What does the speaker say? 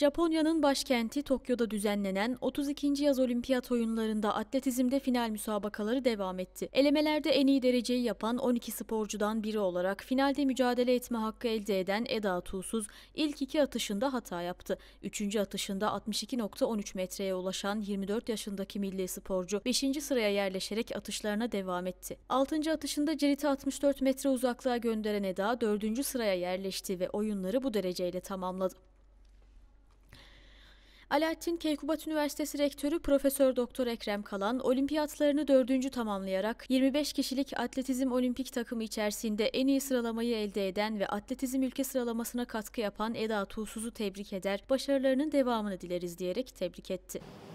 Japonya'nın başkenti Tokyo'da düzenlenen 32. yaz olimpiyat oyunlarında atletizmde final müsabakaları devam etti. Elemelerde en iyi dereceyi yapan 12 sporcudan biri olarak finalde mücadele etme hakkı elde eden Eda Tuğsuz ilk iki atışında hata yaptı. Üçüncü atışında 62.13 metreye ulaşan 24 yaşındaki milli sporcu 5. sıraya yerleşerek atışlarına devam etti. 6. atışında Cirit'i 64 metre uzaklığa gönderen Eda 4. sıraya yerleşti ve oyunları bu dereceyle tamamladı. Alaaddin Keykubat Üniversitesi Rektörü Profesör Doktor Ekrem Kalan olimpiyatlarını dördüncü tamamlayarak 25 kişilik atletizm olimpik takımı içerisinde en iyi sıralamayı elde eden ve atletizm ülke sıralamasına katkı yapan Eda Tuğsuz'u tebrik eder, başarılarının devamını dileriz diyerek tebrik etti.